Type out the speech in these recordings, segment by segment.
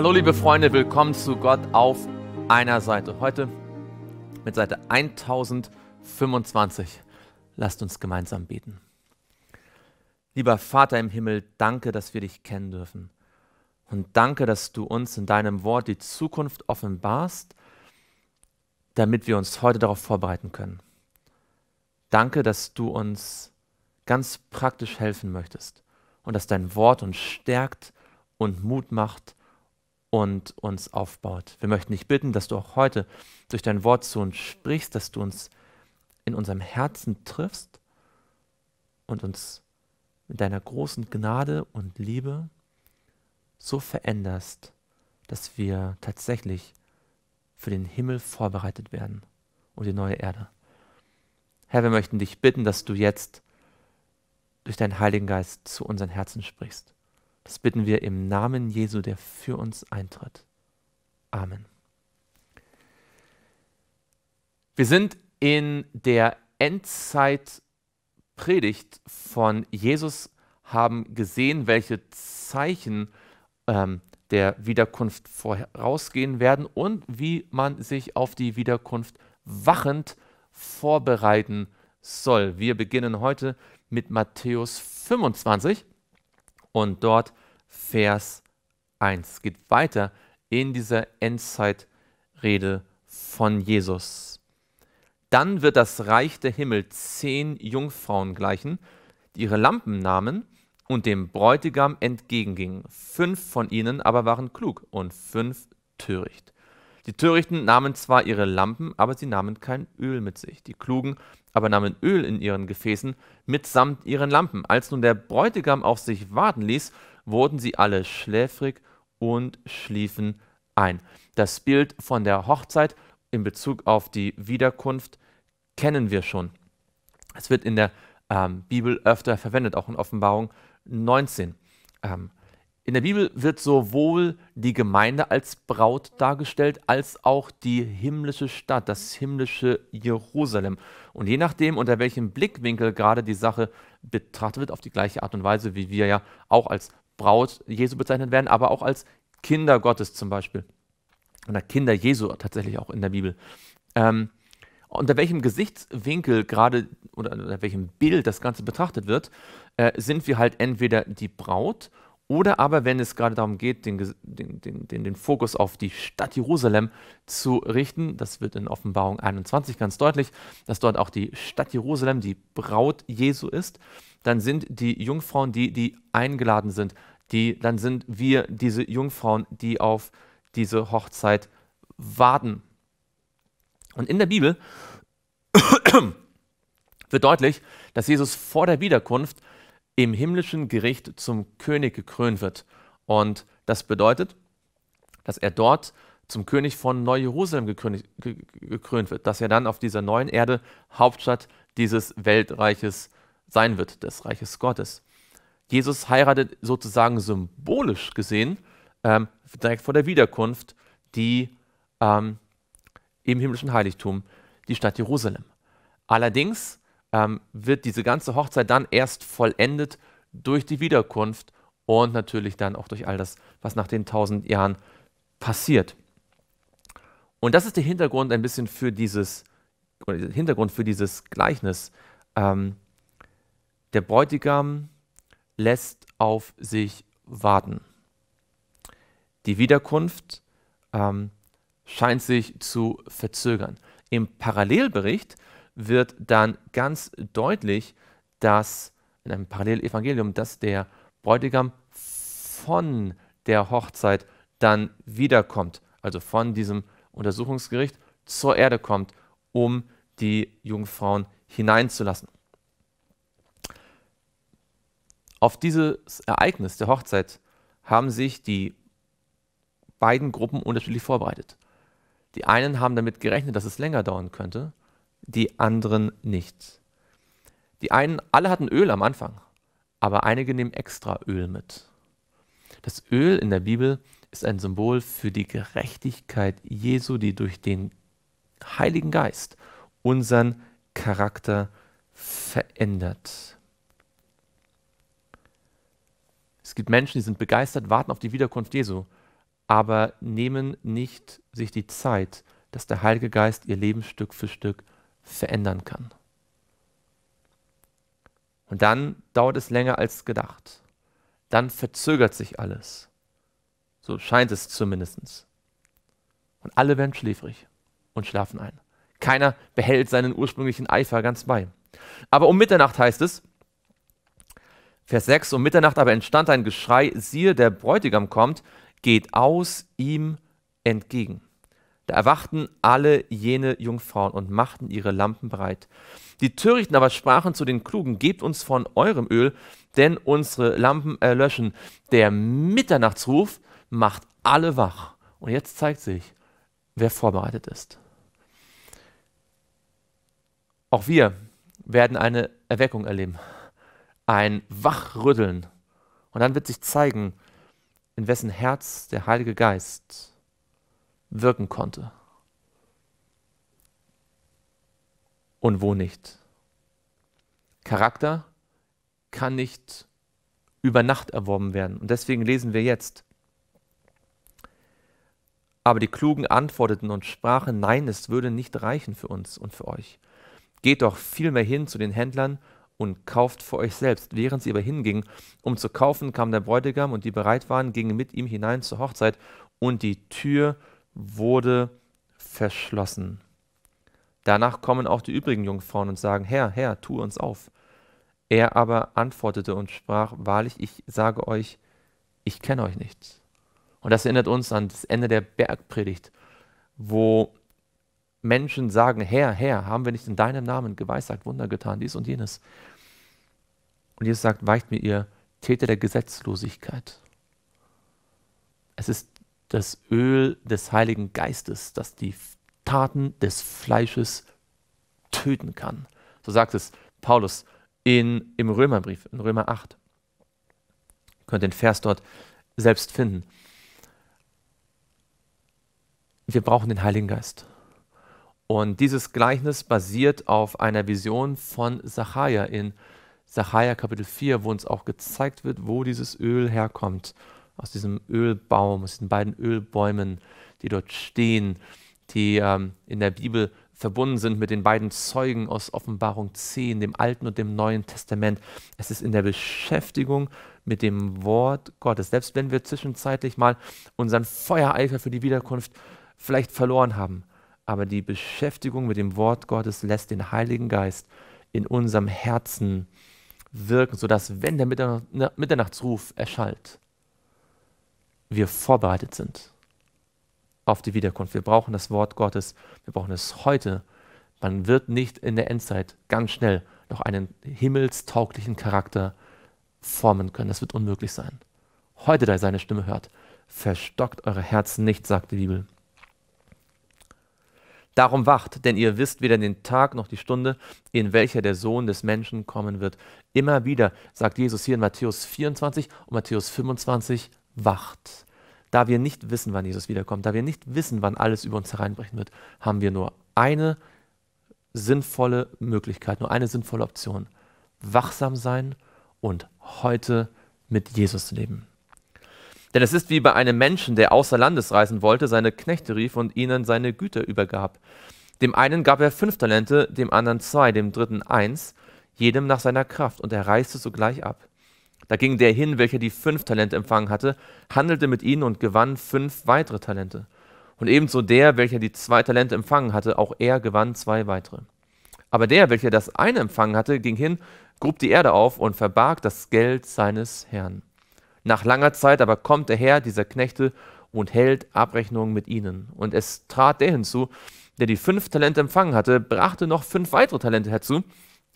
Hallo liebe Freunde, willkommen zu Gott auf einer Seite. Heute mit Seite 1025. Lasst uns gemeinsam beten. Lieber Vater im Himmel, danke, dass wir dich kennen dürfen. Und danke, dass du uns in deinem Wort die Zukunft offenbarst, damit wir uns heute darauf vorbereiten können. Danke, dass du uns ganz praktisch helfen möchtest und dass dein Wort uns stärkt und Mut macht und uns aufbaut. Wir möchten dich bitten, dass du auch heute durch dein Wort zu uns sprichst, dass du uns in unserem Herzen triffst und uns mit deiner großen Gnade und Liebe so veränderst, dass wir tatsächlich für den Himmel vorbereitet werden und die neue Erde. Herr, wir möchten dich bitten, dass du jetzt durch deinen Heiligen Geist zu unseren Herzen sprichst. Das bitten wir im Namen Jesu, der für uns eintritt. Amen. Wir sind in der Endzeitpredigt von Jesus, haben gesehen, welche Zeichen ähm, der Wiederkunft vorausgehen werden und wie man sich auf die Wiederkunft wachend vorbereiten soll. Wir beginnen heute mit Matthäus 25 und dort Vers 1. Es geht weiter in dieser Endzeitrede von Jesus. Dann wird das Reich der Himmel zehn Jungfrauen gleichen, die ihre Lampen nahmen und dem Bräutigam entgegengingen. Fünf von ihnen aber waren klug und fünf töricht. Die Törichten nahmen zwar ihre Lampen, aber sie nahmen kein Öl mit sich. Die Klugen aber nahmen Öl in ihren Gefäßen mitsamt ihren Lampen. Als nun der Bräutigam auf sich warten ließ, wurden sie alle schläfrig und schliefen ein. Das Bild von der Hochzeit in Bezug auf die Wiederkunft kennen wir schon. Es wird in der ähm, Bibel öfter verwendet, auch in Offenbarung 19. Ähm, in der Bibel wird sowohl die Gemeinde als Braut dargestellt, als auch die himmlische Stadt, das himmlische Jerusalem. Und je nachdem, unter welchem Blickwinkel gerade die Sache betrachtet wird, auf die gleiche Art und Weise, wie wir ja auch als Braut Jesu bezeichnet werden, aber auch als Kinder Gottes zum Beispiel. Oder Kinder Jesu tatsächlich auch in der Bibel. Ähm, unter welchem Gesichtswinkel gerade oder unter welchem Bild das Ganze betrachtet wird, äh, sind wir halt entweder die Braut oder aber, wenn es gerade darum geht, den, den, den, den Fokus auf die Stadt Jerusalem zu richten, das wird in Offenbarung 21 ganz deutlich, dass dort auch die Stadt Jerusalem die Braut Jesu ist, dann sind die Jungfrauen die, die eingeladen sind, die, dann sind wir diese Jungfrauen, die auf diese Hochzeit warten. Und in der Bibel wird deutlich, dass Jesus vor der Wiederkunft im himmlischen Gericht zum König gekrönt wird. Und das bedeutet, dass er dort zum König von Neu-Jerusalem gekrönt wird, dass er dann auf dieser neuen Erde Hauptstadt dieses Weltreiches sein wird, des Reiches Gottes. Jesus heiratet sozusagen symbolisch gesehen ähm, direkt vor der Wiederkunft die ähm, im himmlischen Heiligtum die Stadt Jerusalem. Allerdings ähm, wird diese ganze Hochzeit dann erst vollendet durch die Wiederkunft und natürlich dann auch durch all das, was nach den tausend Jahren passiert. Und das ist der Hintergrund ein bisschen für dieses, Hintergrund für dieses Gleichnis. Ähm, der Bräutigam lässt auf sich warten. Die Wiederkunft ähm, scheint sich zu verzögern. Im Parallelbericht wird dann ganz deutlich, dass in einem Parallelevangelium, dass der Bräutigam von der Hochzeit dann wiederkommt, also von diesem Untersuchungsgericht zur Erde kommt, um die Jungfrauen hineinzulassen. Auf dieses Ereignis der Hochzeit haben sich die beiden Gruppen unterschiedlich vorbereitet. Die einen haben damit gerechnet, dass es länger dauern könnte, die anderen nicht. Die einen, alle hatten Öl am Anfang, aber einige nehmen extra Öl mit. Das Öl in der Bibel ist ein Symbol für die Gerechtigkeit Jesu, die durch den Heiligen Geist unseren Charakter verändert. Es gibt Menschen, die sind begeistert, warten auf die Wiederkunft Jesu, aber nehmen nicht sich die Zeit, dass der Heilige Geist ihr Leben Stück für Stück verändert verändern kann. Und dann dauert es länger als gedacht. Dann verzögert sich alles. So scheint es zumindest. Und alle werden schläfrig und schlafen ein. Keiner behält seinen ursprünglichen Eifer ganz bei. Aber um Mitternacht heißt es, Vers 6, um Mitternacht aber entstand ein Geschrei, siehe, der Bräutigam kommt, geht aus ihm entgegen. Da erwachten alle jene Jungfrauen und machten ihre Lampen bereit. Die Törichten aber sprachen zu den Klugen, gebt uns von eurem Öl, denn unsere Lampen erlöschen. Der Mitternachtsruf macht alle wach. Und jetzt zeigt sich, wer vorbereitet ist. Auch wir werden eine Erweckung erleben, ein Wachrütteln. Und dann wird sich zeigen, in wessen Herz der Heilige Geist wirken konnte und wo nicht. Charakter kann nicht über Nacht erworben werden. Und deswegen lesen wir jetzt. Aber die Klugen antworteten und sprachen, nein, es würde nicht reichen für uns und für euch. Geht doch vielmehr hin zu den Händlern und kauft für euch selbst. Während sie aber hingingen, um zu kaufen, kam der Bräutigam und die bereit waren, gingen mit ihm hinein zur Hochzeit und die Tür wurde verschlossen. Danach kommen auch die übrigen Jungfrauen und sagen, Herr, Herr, tu uns auf. Er aber antwortete und sprach, wahrlich, ich sage euch, ich kenne euch nicht. Und das erinnert uns an das Ende der Bergpredigt, wo Menschen sagen, Herr, Herr, haben wir nicht in deinem Namen geweissagt, Wunder getan, dies und jenes. Und Jesus sagt, weicht mir ihr Täter der Gesetzlosigkeit. Es ist das Öl des Heiligen Geistes, das die Taten des Fleisches töten kann. So sagt es Paulus in, im Römerbrief, in Römer 8. Ihr könnt den Vers dort selbst finden. Wir brauchen den Heiligen Geist. Und dieses Gleichnis basiert auf einer Vision von Sacharja in Sacharja Kapitel 4, wo uns auch gezeigt wird, wo dieses Öl herkommt aus diesem Ölbaum, aus diesen beiden Ölbäumen, die dort stehen, die ähm, in der Bibel verbunden sind mit den beiden Zeugen aus Offenbarung 10, dem Alten und dem Neuen Testament. Es ist in der Beschäftigung mit dem Wort Gottes. Selbst wenn wir zwischenzeitlich mal unseren Feuereifer für die Wiederkunft vielleicht verloren haben, aber die Beschäftigung mit dem Wort Gottes lässt den Heiligen Geist in unserem Herzen wirken, sodass, wenn der ne, Mitternachtsruf erschallt, wir vorbereitet sind auf die Wiederkunft. Wir brauchen das Wort Gottes, wir brauchen es heute. Man wird nicht in der Endzeit ganz schnell noch einen himmelstauglichen Charakter formen können. Das wird unmöglich sein. Heute, da ihr seine Stimme hört, verstockt eure Herzen nicht, sagt die Bibel. Darum wacht, denn ihr wisst weder den Tag noch die Stunde, in welcher der Sohn des Menschen kommen wird. Immer wieder sagt Jesus hier in Matthäus 24 und Matthäus 25, wacht. Da wir nicht wissen, wann Jesus wiederkommt, da wir nicht wissen, wann alles über uns hereinbrechen wird, haben wir nur eine sinnvolle Möglichkeit, nur eine sinnvolle Option. Wachsam sein und heute mit Jesus leben. Denn es ist wie bei einem Menschen, der außer Landes reisen wollte, seine Knechte rief und ihnen seine Güter übergab. Dem einen gab er fünf Talente, dem anderen zwei, dem dritten eins, jedem nach seiner Kraft, und er reiste sogleich ab. Da ging der hin, welcher die fünf Talente empfangen hatte, handelte mit ihnen und gewann fünf weitere Talente. Und ebenso der, welcher die zwei Talente empfangen hatte, auch er gewann zwei weitere. Aber der, welcher das eine empfangen hatte, ging hin, grub die Erde auf und verbarg das Geld seines Herrn. Nach langer Zeit aber kommt der Herr dieser Knechte und hält Abrechnung mit ihnen. Und es trat der hinzu, der die fünf Talente empfangen hatte, brachte noch fünf weitere Talente herzu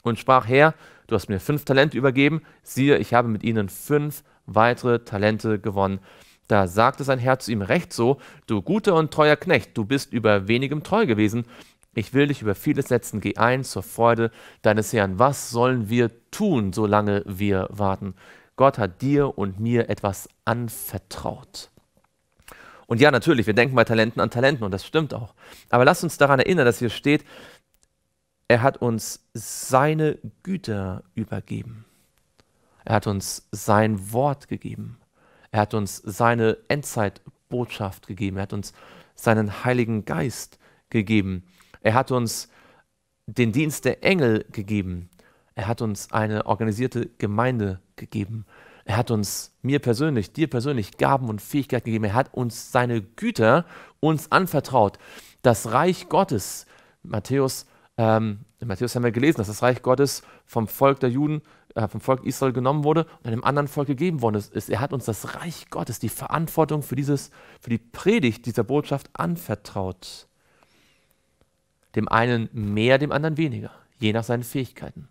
und sprach, Herr, du hast mir fünf Talente übergeben, siehe, ich habe mit ihnen fünf weitere Talente gewonnen. Da sagte sein Herr zu ihm, recht so, du guter und treuer Knecht, du bist über wenigem treu gewesen, ich will dich über vieles setzen, geh ein zur Freude deines Herrn. Was sollen wir tun, solange wir warten? Gott hat dir und mir etwas anvertraut. Und ja, natürlich, wir denken bei Talenten an Talenten und das stimmt auch. Aber lasst uns daran erinnern, dass hier steht, er hat uns seine Güter übergeben. Er hat uns sein Wort gegeben. Er hat uns seine Endzeitbotschaft gegeben. Er hat uns seinen Heiligen Geist gegeben. Er hat uns den Dienst der Engel gegeben. Er hat uns eine organisierte Gemeinde gegeben. Er hat uns, mir persönlich, dir persönlich, Gaben und Fähigkeiten gegeben. Er hat uns seine Güter uns anvertraut. Das Reich Gottes, Matthäus ähm, in Matthäus haben wir gelesen, dass das Reich Gottes vom Volk der Juden, äh, vom Volk Israel genommen wurde und einem anderen Volk gegeben worden ist. Er hat uns das Reich Gottes, die Verantwortung für, dieses, für die Predigt dieser Botschaft anvertraut. Dem einen mehr, dem anderen weniger, je nach seinen Fähigkeiten.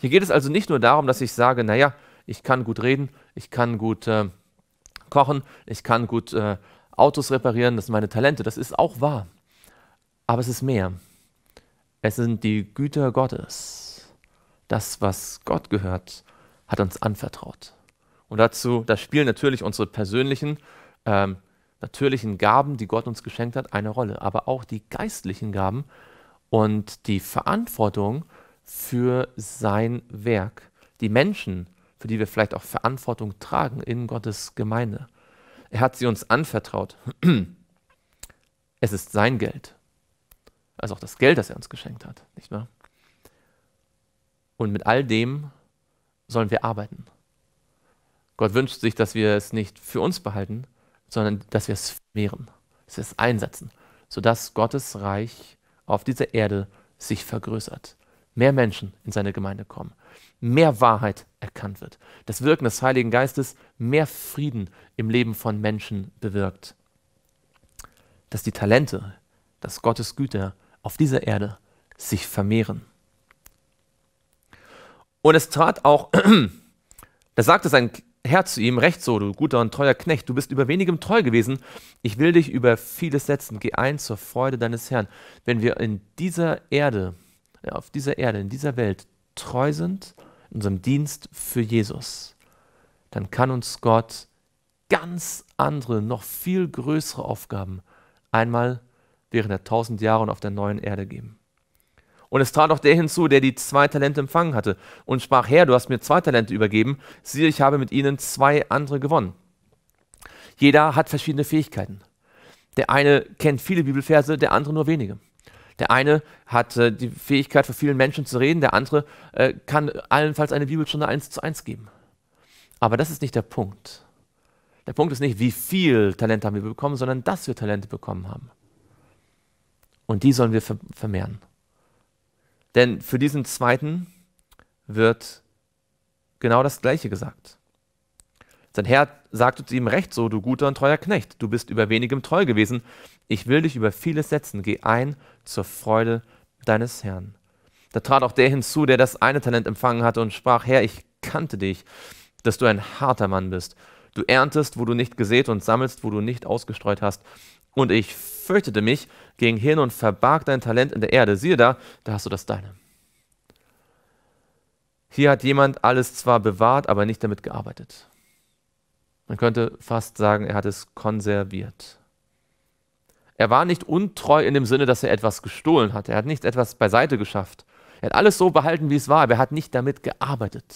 Hier geht es also nicht nur darum, dass ich sage, naja, ich kann gut reden, ich kann gut äh, kochen, ich kann gut äh, Autos reparieren, das sind meine Talente, das ist auch wahr. Aber es ist mehr. Es sind die Güter Gottes. Das, was Gott gehört, hat uns anvertraut. Und dazu, da spielen natürlich unsere persönlichen, ähm, natürlichen Gaben, die Gott uns geschenkt hat, eine Rolle, aber auch die geistlichen Gaben und die Verantwortung für sein Werk, die Menschen, für die wir vielleicht auch Verantwortung tragen in Gottes Gemeinde. Er hat sie uns anvertraut. Es ist sein Geld also auch das Geld, das er uns geschenkt hat, nicht wahr? Und mit all dem sollen wir arbeiten. Gott wünscht sich, dass wir es nicht für uns behalten, sondern dass wir es vermehren, dass wir es einsetzen, sodass Gottes Reich auf dieser Erde sich vergrößert, mehr Menschen in seine Gemeinde kommen, mehr Wahrheit erkannt wird, das Wirken des Heiligen Geistes mehr Frieden im Leben von Menschen bewirkt, dass die Talente, dass Gottes Güter auf dieser Erde sich vermehren. Und es trat auch, da sagte sein Herr zu ihm, recht so, du guter und treuer Knecht, du bist über wenigem treu gewesen, ich will dich über vieles setzen, geh ein zur Freude deines Herrn. Wenn wir in dieser Erde, auf dieser Erde, in dieser Welt treu sind, in unserem Dienst für Jesus, dann kann uns Gott ganz andere, noch viel größere Aufgaben einmal während der tausend Jahre und auf der neuen Erde geben. Und es trat auch der hinzu, der die zwei Talente empfangen hatte, und sprach, Herr, du hast mir zwei Talente übergeben, siehe, ich habe mit ihnen zwei andere gewonnen. Jeder hat verschiedene Fähigkeiten. Der eine kennt viele Bibelverse, der andere nur wenige. Der eine hat äh, die Fähigkeit, vor vielen Menschen zu reden, der andere äh, kann allenfalls eine Bibelstunde eins zu eins geben. Aber das ist nicht der Punkt. Der Punkt ist nicht, wie viel Talente haben wir bekommen, sondern dass wir Talente bekommen haben. Und die sollen wir vermehren. Denn für diesen zweiten wird genau das Gleiche gesagt. Sein Herr sagte zu ihm recht so, du guter und treuer Knecht, du bist über wenigem treu gewesen, ich will dich über vieles setzen, geh ein zur Freude deines Herrn. Da trat auch der hinzu, der das eine Talent empfangen hatte und sprach, Herr, ich kannte dich, dass du ein harter Mann bist. Du erntest, wo du nicht gesät und sammelst, wo du nicht ausgestreut hast. Und ich fürchtete mich, ging hin und verbarg dein Talent in der Erde. Siehe da, da hast du das deine. Hier hat jemand alles zwar bewahrt, aber nicht damit gearbeitet. Man könnte fast sagen, er hat es konserviert. Er war nicht untreu in dem Sinne, dass er etwas gestohlen hat. Er hat nicht etwas beiseite geschafft. Er hat alles so behalten, wie es war, aber er hat nicht damit gearbeitet.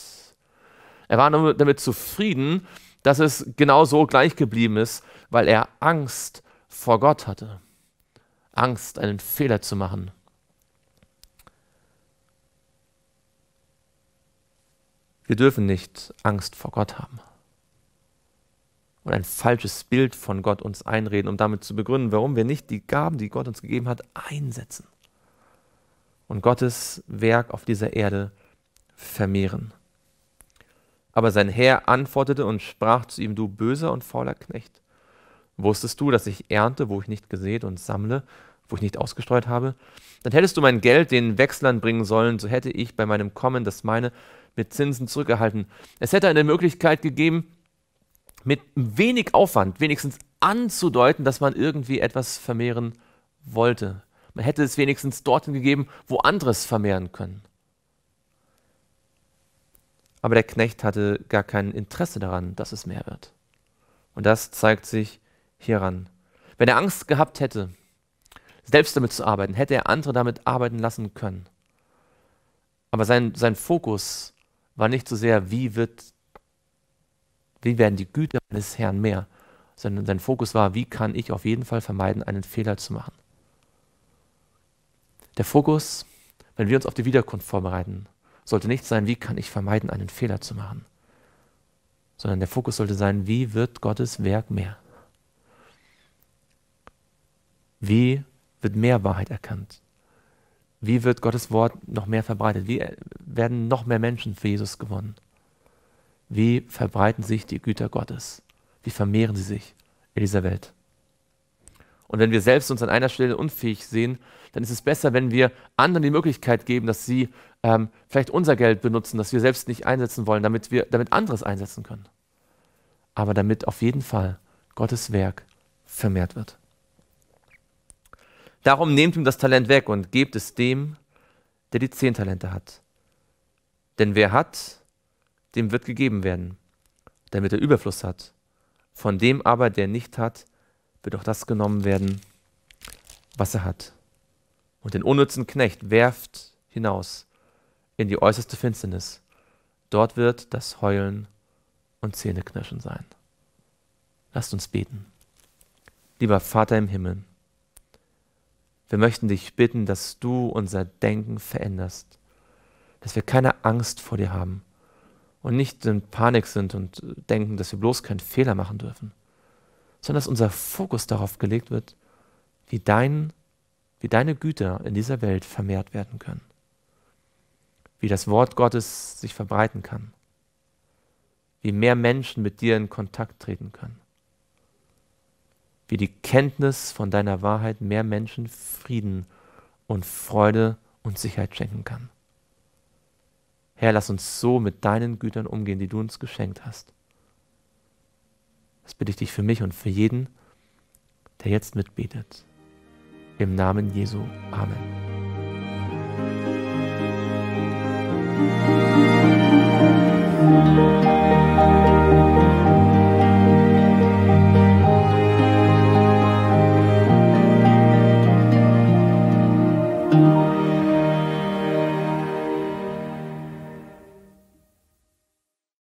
Er war nur damit zufrieden, dass es genau so gleich geblieben ist, weil er Angst hatte vor Gott hatte. Angst, einen Fehler zu machen. Wir dürfen nicht Angst vor Gott haben und ein falsches Bild von Gott uns einreden, um damit zu begründen, warum wir nicht die Gaben, die Gott uns gegeben hat, einsetzen und Gottes Werk auf dieser Erde vermehren. Aber sein Herr antwortete und sprach zu ihm, du böser und fauler Knecht, Wusstest du, dass ich ernte, wo ich nicht gesät und sammle, wo ich nicht ausgestreut habe? Dann hättest du mein Geld den Wechslern bringen sollen, so hätte ich bei meinem Kommen das meine mit Zinsen zurückgehalten. Es hätte eine Möglichkeit gegeben, mit wenig Aufwand wenigstens anzudeuten, dass man irgendwie etwas vermehren wollte. Man hätte es wenigstens dorthin gegeben, wo anderes vermehren können. Aber der Knecht hatte gar kein Interesse daran, dass es mehr wird. Und das zeigt sich hieran. Wenn er Angst gehabt hätte, selbst damit zu arbeiten, hätte er andere damit arbeiten lassen können. Aber sein, sein Fokus war nicht so sehr, wie, wird, wie werden die Güter des Herrn mehr, sondern sein Fokus war, wie kann ich auf jeden Fall vermeiden, einen Fehler zu machen. Der Fokus, wenn wir uns auf die Wiederkunft vorbereiten, sollte nicht sein, wie kann ich vermeiden, einen Fehler zu machen, sondern der Fokus sollte sein, wie wird Gottes Werk mehr. Wie wird mehr Wahrheit erkannt? Wie wird Gottes Wort noch mehr verbreitet? Wie äh, werden noch mehr Menschen für Jesus gewonnen? Wie verbreiten sich die Güter Gottes? Wie vermehren sie sich in dieser Welt? Und wenn wir selbst uns an einer Stelle unfähig sehen, dann ist es besser, wenn wir anderen die Möglichkeit geben, dass sie ähm, vielleicht unser Geld benutzen, das wir selbst nicht einsetzen wollen, damit wir damit anderes einsetzen können. Aber damit auf jeden Fall Gottes Werk vermehrt wird. Darum nehmt ihm das Talent weg und gebt es dem, der die zehn Talente hat. Denn wer hat, dem wird gegeben werden, damit er Überfluss hat. Von dem aber, der nicht hat, wird auch das genommen werden, was er hat. Und den unnützen Knecht werft hinaus in die äußerste Finsternis. Dort wird das Heulen und Zähneknirschen sein. Lasst uns beten. Lieber Vater im Himmel, wir möchten dich bitten, dass du unser Denken veränderst, dass wir keine Angst vor dir haben und nicht in Panik sind und denken, dass wir bloß keinen Fehler machen dürfen, sondern dass unser Fokus darauf gelegt wird, wie, dein, wie deine Güter in dieser Welt vermehrt werden können, wie das Wort Gottes sich verbreiten kann, wie mehr Menschen mit dir in Kontakt treten können wie die Kenntnis von deiner Wahrheit mehr Menschen Frieden und Freude und Sicherheit schenken kann. Herr, lass uns so mit deinen Gütern umgehen, die du uns geschenkt hast. Das bitte ich dich für mich und für jeden, der jetzt mitbetet. Im Namen Jesu. Amen.